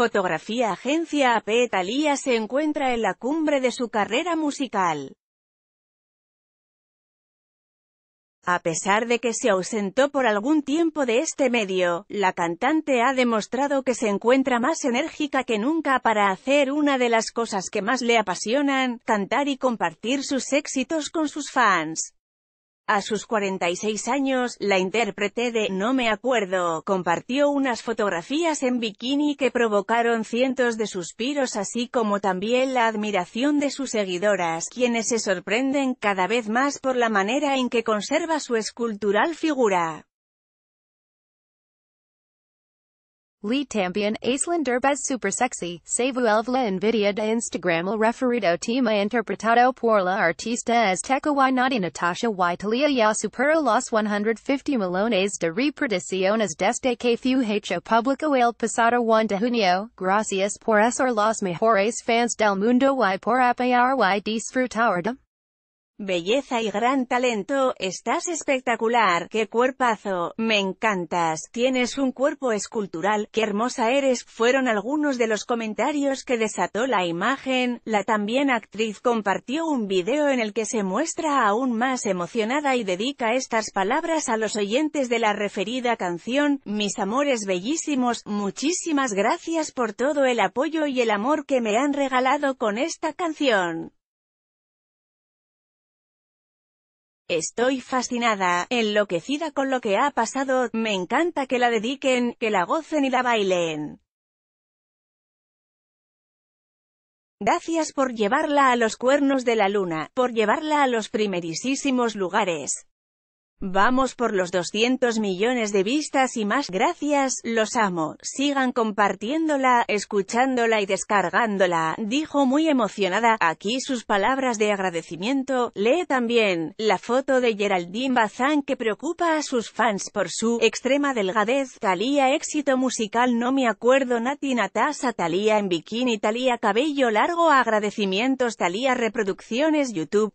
Fotografía Agencia AP Talía se encuentra en la cumbre de su carrera musical. A pesar de que se ausentó por algún tiempo de este medio, la cantante ha demostrado que se encuentra más enérgica que nunca para hacer una de las cosas que más le apasionan, cantar y compartir sus éxitos con sus fans. A sus 46 años, la intérprete de No me acuerdo compartió unas fotografías en bikini que provocaron cientos de suspiros así como también la admiración de sus seguidoras, quienes se sorprenden cada vez más por la manera en que conserva su escultural figura. Lead también Aislinn la derbez super sexy, se vuelve envidia de Instagram el referido tema interpretado por la artista azteca y Nati Natasha y Talia ya supera los 150 millones de reproducciones desde que fue hecho público el pasado 1 de junio, gracias por ser los mejores fans del mundo y por apoyar y disfrutar de Belleza y gran talento, estás espectacular, qué cuerpazo, me encantas, tienes un cuerpo escultural, qué hermosa eres, fueron algunos de los comentarios que desató la imagen, la también actriz compartió un video en el que se muestra aún más emocionada y dedica estas palabras a los oyentes de la referida canción, mis amores bellísimos, muchísimas gracias por todo el apoyo y el amor que me han regalado con esta canción. Estoy fascinada, enloquecida con lo que ha pasado, me encanta que la dediquen, que la gocen y la bailen. Gracias por llevarla a los cuernos de la luna, por llevarla a los primerísimos lugares. Vamos por los 200 millones de vistas y más. Gracias, los amo. Sigan compartiéndola, escuchándola y descargándola, dijo muy emocionada. Aquí sus palabras de agradecimiento. Lee también la foto de Geraldine Bazán que preocupa a sus fans por su extrema delgadez. Talía éxito musical no me acuerdo Nati Natasa Talía en bikini Talía cabello largo agradecimientos Talía reproducciones YouTube